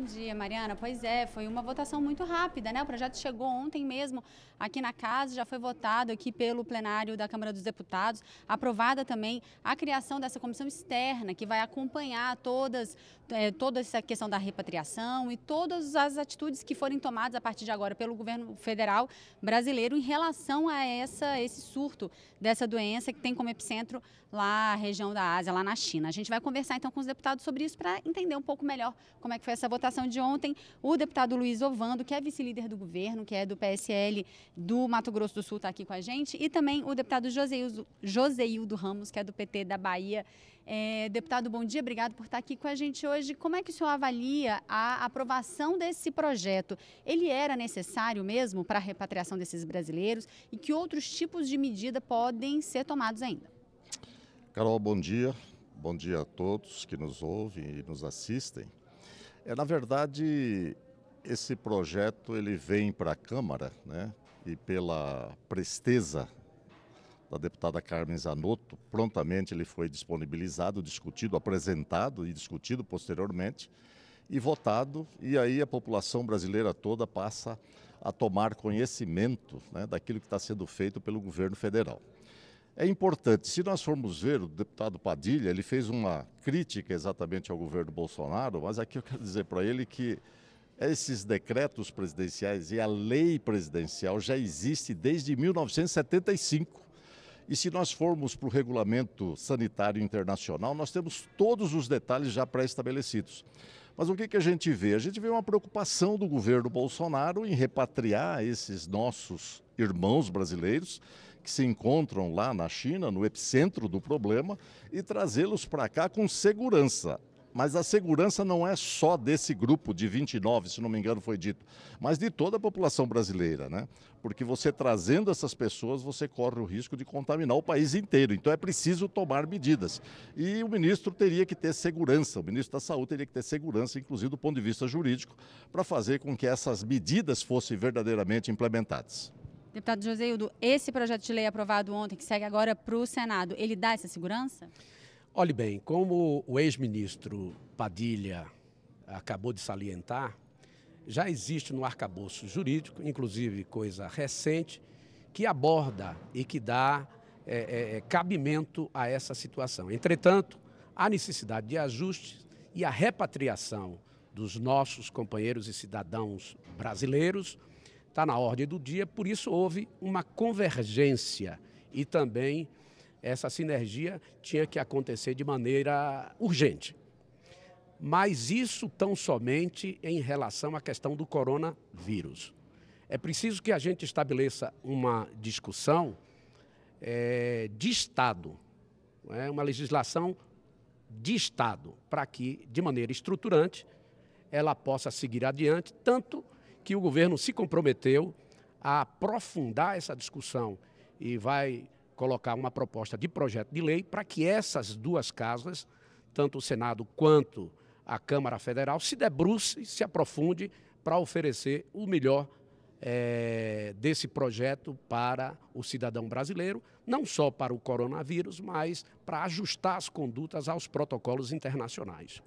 Bom dia, Mariana. Pois é, foi uma votação muito rápida, né? O projeto chegou ontem mesmo aqui na casa, já foi votado aqui pelo plenário da Câmara dos Deputados, aprovada também a criação dessa comissão externa que vai acompanhar todas é, toda essa questão da repatriação e todas as atitudes que forem tomadas a partir de agora pelo governo federal brasileiro em relação a essa, esse surto dessa doença que tem como epicentro lá a região da Ásia, lá na China. A gente vai conversar então com os deputados sobre isso para entender um pouco melhor como é que foi essa votação de ontem. O deputado Luiz Ovando, que é vice-líder do governo, que é do PSL do Mato Grosso do Sul, está aqui com a gente, e também o deputado Joseildo Ramos, que é do PT da Bahia. É, deputado, bom dia, obrigado por estar aqui com a gente hoje. Como é que o senhor avalia a aprovação desse projeto? Ele era necessário mesmo para a repatriação desses brasileiros e que outros tipos de medida podem ser tomados ainda? Carol, bom dia. Bom dia a todos que nos ouvem e nos assistem. É, na verdade, esse projeto ele vem para a Câmara, né? E pela presteza da deputada Carmen Zanotto, prontamente ele foi disponibilizado, discutido, apresentado e discutido posteriormente e votado, e aí a população brasileira toda passa a tomar conhecimento né, daquilo que está sendo feito pelo governo federal. É importante, se nós formos ver, o deputado Padilha, ele fez uma crítica exatamente ao governo Bolsonaro, mas aqui eu quero dizer para ele que esses decretos presidenciais e a lei presidencial já existe desde 1975. E se nós formos para o regulamento sanitário internacional, nós temos todos os detalhes já pré-estabelecidos. Mas o que, que a gente vê? A gente vê uma preocupação do governo Bolsonaro em repatriar esses nossos irmãos brasileiros que se encontram lá na China, no epicentro do problema, e trazê-los para cá com segurança. Mas a segurança não é só desse grupo de 29, se não me engano foi dito, mas de toda a população brasileira, né? Porque você trazendo essas pessoas, você corre o risco de contaminar o país inteiro. Então é preciso tomar medidas. E o ministro teria que ter segurança, o ministro da Saúde teria que ter segurança, inclusive do ponto de vista jurídico, para fazer com que essas medidas fossem verdadeiramente implementadas. Deputado Joséildo, esse projeto de lei aprovado ontem, que segue agora para o Senado, ele dá essa segurança? Olhe bem, como o ex-ministro Padilha acabou de salientar, já existe no arcabouço jurídico, inclusive coisa recente, que aborda e que dá é, é, é cabimento a essa situação. Entretanto, há necessidade de ajustes e a repatriação dos nossos companheiros e cidadãos brasileiros está na ordem do dia, por isso houve uma convergência e também essa sinergia tinha que acontecer de maneira urgente. Mas isso tão somente em relação à questão do coronavírus. É preciso que a gente estabeleça uma discussão é, de Estado, é, uma legislação de Estado, para que, de maneira estruturante, ela possa seguir adiante, tanto que o governo se comprometeu a aprofundar essa discussão e vai colocar uma proposta de projeto de lei para que essas duas casas, tanto o Senado quanto a Câmara Federal, se debruce, se aprofunde para oferecer o melhor é, desse projeto para o cidadão brasileiro, não só para o coronavírus, mas para ajustar as condutas aos protocolos internacionais.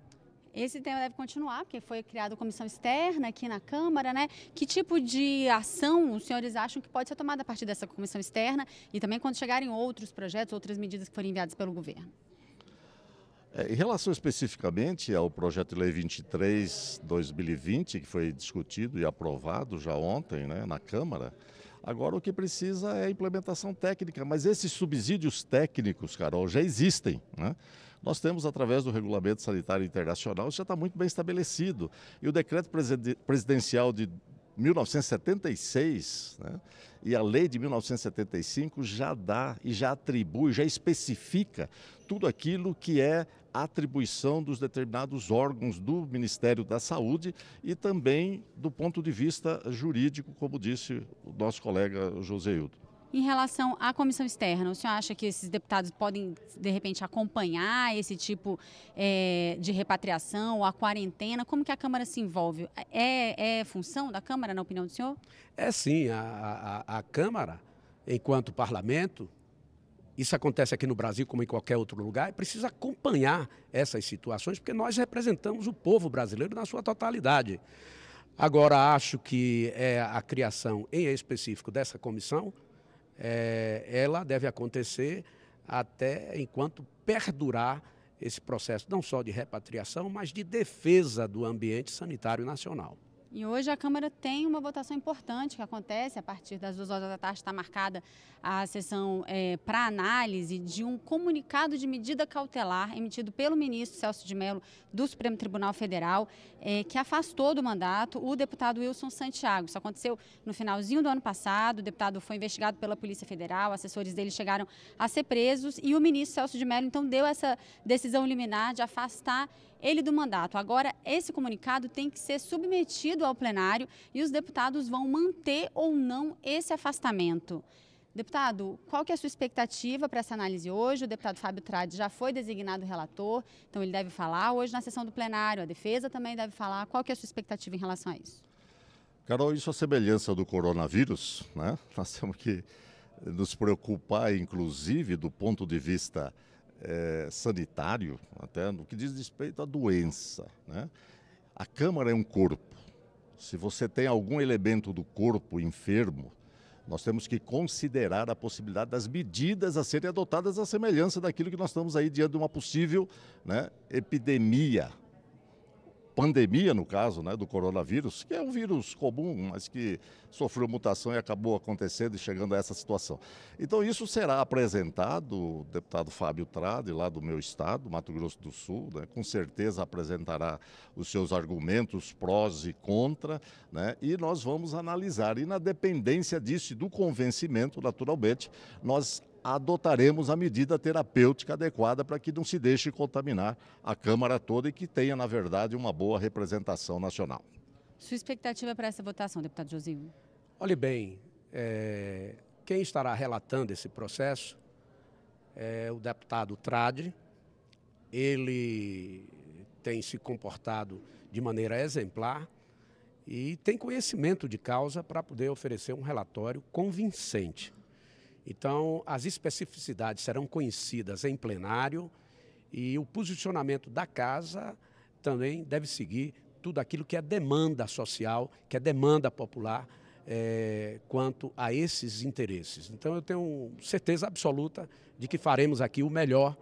Esse tema deve continuar, porque foi criada comissão externa aqui na Câmara, né? Que tipo de ação os senhores acham que pode ser tomada a partir dessa comissão externa e também quando chegarem outros projetos, outras medidas que forem enviadas pelo governo? É, em relação especificamente ao projeto de lei 23 2020, que foi discutido e aprovado já ontem né, na Câmara, Agora o que precisa é a implementação técnica, mas esses subsídios técnicos, Carol, já existem. Né? Nós temos, através do Regulamento Sanitário Internacional, isso já está muito bem estabelecido. E o decreto presidencial de 1976 né? e a lei de 1975 já dá e já atribui, já especifica tudo aquilo que é atribuição dos determinados órgãos do Ministério da Saúde e também do ponto de vista jurídico, como disse o nosso colega Hildo. Em relação à comissão externa, o senhor acha que esses deputados podem, de repente, acompanhar esse tipo é, de repatriação ou a quarentena? Como que a Câmara se envolve? É, é, função da Câmara, na opinião do senhor? É sim, a, a, a Câmara, enquanto parlamento, isso acontece aqui no Brasil como em qualquer outro lugar, e precisa acompanhar essas situações, porque nós representamos o povo brasileiro na sua totalidade. Agora, acho que é, a criação, em específico, dessa comissão, é, ela deve acontecer até enquanto perdurar esse processo, não só de repatriação, mas de defesa do ambiente sanitário nacional. E hoje a Câmara tem uma votação importante que acontece a partir das duas horas da tarde, está marcada a sessão é, para análise de um comunicado de medida cautelar emitido pelo ministro Celso de Mello do Supremo Tribunal Federal, é, que afastou do mandato o deputado Wilson Santiago. Isso aconteceu no finalzinho do ano passado, o deputado foi investigado pela Polícia Federal, assessores dele chegaram a ser presos e o ministro Celso de Mello então deu essa decisão liminar de afastar ele do mandato. Agora, esse comunicado tem que ser submetido ao plenário e os deputados vão manter ou não esse afastamento. Deputado, qual que é a sua expectativa para essa análise hoje? O deputado Fábio Trade já foi designado relator, então ele deve falar hoje na sessão do plenário. A defesa também deve falar. Qual que é a sua expectativa em relação a isso? Carol, isso é semelhança do coronavírus, né? Nós temos que nos preocupar, inclusive, do ponto de vista é, sanitário, até no que diz respeito à doença. Né? A Câmara é um corpo. Se você tem algum elemento do corpo enfermo, nós temos que considerar a possibilidade das medidas a serem adotadas à semelhança daquilo que nós estamos aí diante de uma possível né, epidemia pandemia, no caso, né, do coronavírus, que é um vírus comum, mas que sofreu mutação e acabou acontecendo e chegando a essa situação. Então, isso será apresentado, o deputado Fábio Trade, lá do meu estado, Mato Grosso do Sul, né, com certeza apresentará os seus argumentos prós e contra, né, e nós vamos analisar. E na dependência disso e do convencimento, naturalmente, nós adotaremos a medida terapêutica adequada para que não se deixe contaminar a Câmara toda e que tenha, na verdade, uma boa representação nacional. Sua expectativa para essa votação, deputado Josinho? Olhe bem, é, quem estará relatando esse processo é o deputado Trade. Ele tem se comportado de maneira exemplar e tem conhecimento de causa para poder oferecer um relatório convincente. Então, as especificidades serão conhecidas em plenário e o posicionamento da casa também deve seguir tudo aquilo que é demanda social, que é demanda popular é, quanto a esses interesses. Então, eu tenho certeza absoluta de que faremos aqui o melhor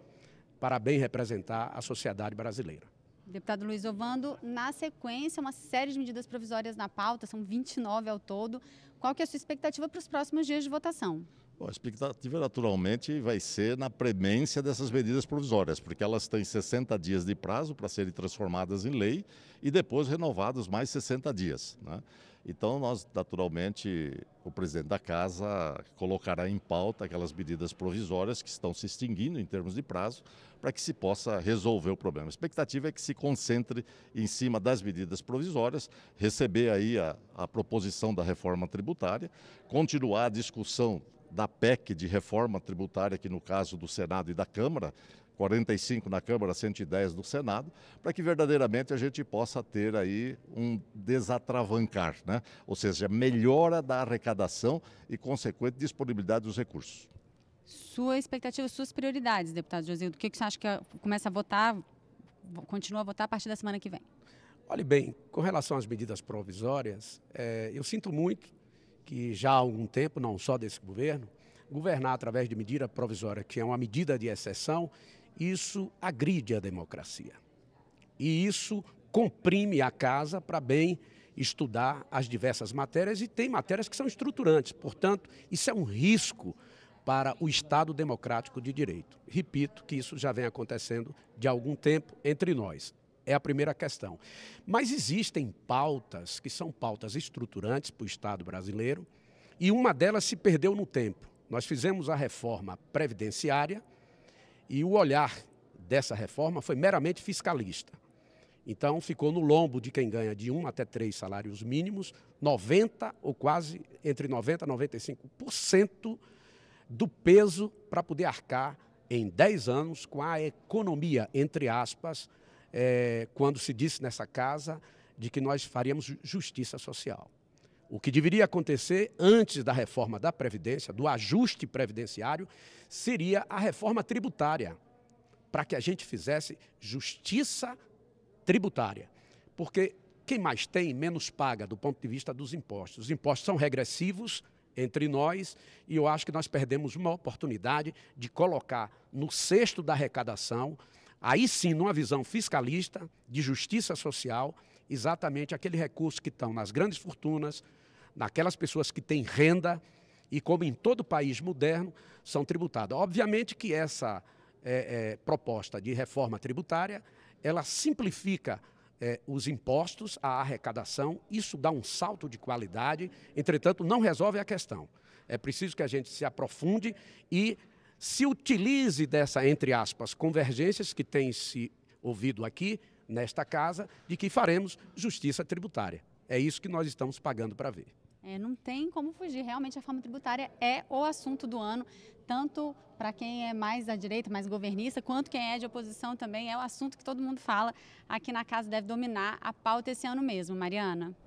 para bem representar a sociedade brasileira. Deputado Luiz Ovando, na sequência, uma série de medidas provisórias na pauta, são 29 ao todo. Qual que é a sua expectativa para os próximos dias de votação? Bom, a expectativa naturalmente vai ser na premência dessas medidas provisórias, porque elas têm 60 dias de prazo para serem transformadas em lei e depois renovados mais 60 dias. Né? Então, nós, naturalmente, o presidente da casa colocará em pauta aquelas medidas provisórias que estão se extinguindo em termos de prazo, para que se possa resolver o problema. A expectativa é que se concentre em cima das medidas provisórias, receber aí a, a proposição da reforma tributária, continuar a discussão da PEC de reforma tributária, que no caso do Senado e da Câmara, 45 na Câmara, 110 no Senado, para que verdadeiramente a gente possa ter aí um desatravancar, né? ou seja, melhora da arrecadação e consequente disponibilidade dos recursos. Sua expectativa, suas prioridades, deputado José, o que você acha que começa a votar, continua a votar a partir da semana que vem? Olhe bem, com relação às medidas provisórias, é, eu sinto muito que já há algum tempo, não só desse governo, governar através de medida provisória, que é uma medida de exceção, isso agride a democracia. E isso comprime a casa para bem estudar as diversas matérias e tem matérias que são estruturantes. Portanto, isso é um risco para o Estado democrático de direito. Repito que isso já vem acontecendo de algum tempo entre nós. É a primeira questão. Mas existem pautas que são pautas estruturantes para o Estado brasileiro e uma delas se perdeu no tempo. Nós fizemos a reforma previdenciária e o olhar dessa reforma foi meramente fiscalista. Então ficou no lombo de quem ganha de um até três salários mínimos, 90 ou quase entre 90 e 95% do peso para poder arcar em 10 anos com a economia, entre aspas, é, quando se disse nessa casa de que nós faríamos justiça social. O que deveria acontecer antes da reforma da Previdência, do ajuste previdenciário, seria a reforma tributária, para que a gente fizesse justiça tributária. Porque quem mais tem, menos paga do ponto de vista dos impostos. Os impostos são regressivos entre nós e eu acho que nós perdemos uma oportunidade de colocar no cesto da arrecadação aí sim, numa visão fiscalista, de justiça social, exatamente aquele recurso que estão nas grandes fortunas, naquelas pessoas que têm renda e, como em todo país moderno, são tributadas. Obviamente que essa é, é, proposta de reforma tributária, ela simplifica é, os impostos, a arrecadação, isso dá um salto de qualidade, entretanto, não resolve a questão. É preciso que a gente se aprofunde e se utilize dessa, entre aspas, convergências que tem se ouvido aqui, nesta casa, de que faremos justiça tributária. É isso que nós estamos pagando para ver. É, não tem como fugir. Realmente, a reforma tributária é o assunto do ano, tanto para quem é mais à direita, mais governista, quanto quem é de oposição também. É o assunto que todo mundo fala aqui na casa, deve dominar a pauta esse ano mesmo, Mariana.